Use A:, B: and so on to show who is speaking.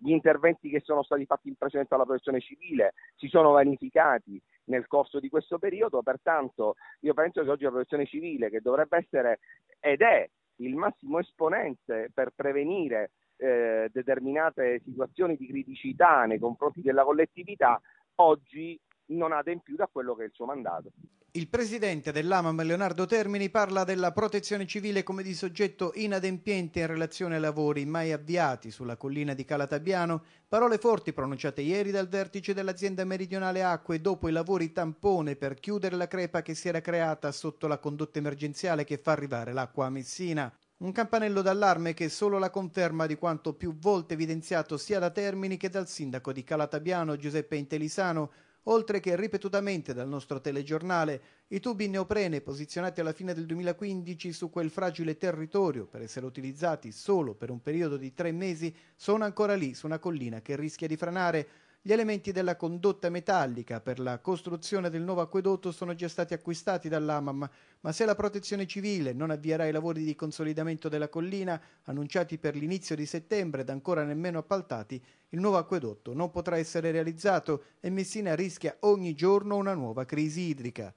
A: gli interventi che sono stati fatti in precedenza alla protezione civile si sono vanificati nel corso di questo periodo, pertanto io penso che oggi la protezione civile che dovrebbe essere ed è il massimo esponente per prevenire eh, determinate situazioni di criticità nei confronti della collettività, oggi non ha adempiuto a quello che è il suo mandato.
B: Il presidente dell'AMAM Leonardo Termini parla della protezione civile come di soggetto inadempiente in relazione ai lavori mai avviati sulla collina di Calatabiano, parole forti pronunciate ieri dal vertice dell'azienda meridionale Acque dopo i lavori tampone per chiudere la crepa che si era creata sotto la condotta emergenziale che fa arrivare l'acqua a Messina. Un campanello d'allarme che è solo la conferma di quanto più volte evidenziato sia da Termini che dal sindaco di Calatabiano Giuseppe Intelisano oltre che ripetutamente dal nostro telegiornale i tubi neoprene posizionati alla fine del 2015 su quel fragile territorio per essere utilizzati solo per un periodo di tre mesi sono ancora lì su una collina che rischia di franare gli elementi della condotta metallica per la costruzione del nuovo acquedotto sono già stati acquistati dall'AMAM, ma se la protezione civile non avvierà i lavori di consolidamento della collina annunciati per l'inizio di settembre ed ancora nemmeno appaltati, il nuovo acquedotto non potrà essere realizzato e Messina rischia ogni giorno una nuova crisi idrica.